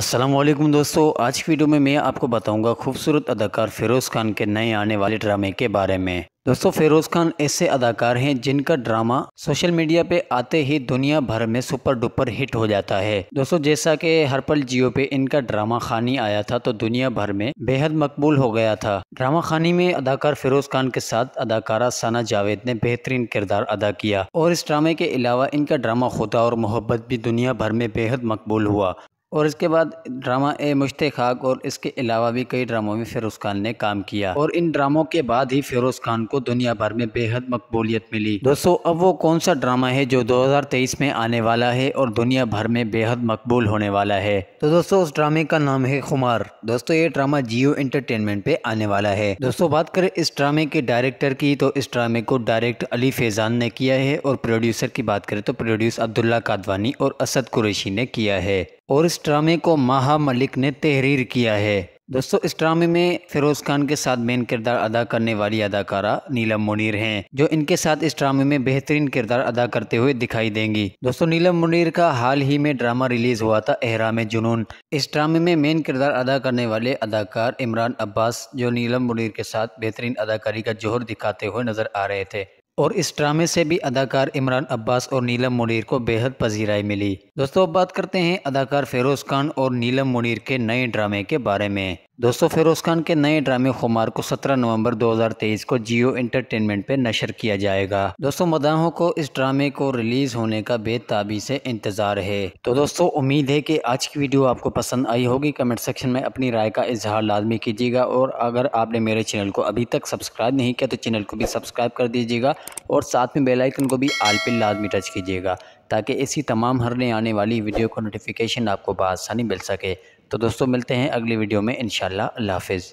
असलम दोस्तों आज की वीडियो में मैं आपको बताऊंगा खूबसूरत अदाकार फ़िरोज़ खान के नए आने वाले ड्रामे के बारे में दोस्तों फ़िरोज़ खान ऐसे अदाकार हैं जिनका ड्रामा सोशल मीडिया पे आते ही दुनिया भर में सुपर डुपर हिट हो जाता है दोस्तों जैसा कि हर पल जियो पे इनका ड्रामा खानी आया था तो दुनिया भर में बेहद मकबूल हो गया था ड्रामा खानी में अदाकार फ़िरोज़ खान के साथ अदाकारा साना जावेद ने बेहतरीन किरदार अदा किया और इस ड्रामे के अलावा इनका ड्रामा खुदा और मोहब्बत भी दुनिया भर में बेहद मकबूल हुआ और इसके बाद ड्रामा ए मुश्ते खाक और इसके अलावा भी कई ड्रामों में फिरोज़ खान ने काम किया और इन ड्रामों के बाद ही फिरोज़ खान को दुनिया भर में बेहद मकबूलियत मिली दोस्तों अब वो कौन सा ड्रामा है जो 2023 में आने वाला है और दुनिया भर में बेहद मकबूल होने वाला है तो दोस्तों उस ड्रामे का नाम है खुमार दोस्तों ये ड्रामा जियो इंटरटेनमेंट पे आने वाला है दोस्तों बात करें इस ड्रामे के डायरेक्टर की तो इस ड्रामे को डायरेक्ट अली फैजान ने किया है और प्रोड्यूसर की बात करें तो प्रोड्यूस अब्दुल्ला कादवानी और असद कुरैशी ने किया है और इस ड्रामे को माहा मलिक ने तहरीर किया है दोस्तों इस ड्रामे में फिरोज खान के साथ मेन किरदार अदा करने वाली अदाकारा नीलम मुनीर हैं जो इनके साथ इस ड्रामे में बेहतरीन किरदार अदा करते हुए दिखाई देंगी दोस्तों नीलम मुनीर का हाल ही में ड्रामा रिलीज हुआ था एहराम जुनून इस ड्रामे में मेन किरदार अदा करने वाले अदाकार इमरान अब्बास जो नीलम मुनीर के साथ बेहतरीन अदाकारी का जोहर दिखाते हुए नजर आ रहे थे और इस ड्रामे से भी अदाकार इमरान अब्बास और नीलम मुनीर को बेहद पजीराई मिली दोस्तों अब बात करते हैं अदाकार फेरोज खान और नीलम मुनीर के नए ड्रामे के बारे में दोस्तों फ़िरोज़ खान के नए ड्रामे खुमार को 17 नवंबर 2023 को जियो एंटरटेनमेंट पर नशर किया जाएगा दोस्तों मदाहों को इस ड्रामे को रिलीज़ होने का बेताबी से इंतज़ार है तो दोस्तों उम्मीद है कि आज की वीडियो आपको पसंद आई होगी कमेंट सेक्शन में अपनी राय का इजहार लाजमी कीजिएगा और अगर आपने मेरे चैनल को अभी तक सब्सक्राइब नहीं किया तो चैनल को भी सब्सक्राइब कर दीजिएगा और साथ में बेलाइकन को भी आल पर लाजमी टच कीजिएगा ताकि ऐसी तमाम हरने आने वाली वीडियो का नोटिफिकेशन आपको बसानी मिल सके तो दोस्तों मिलते हैं अगली वीडियो में इन शाला हाफिज़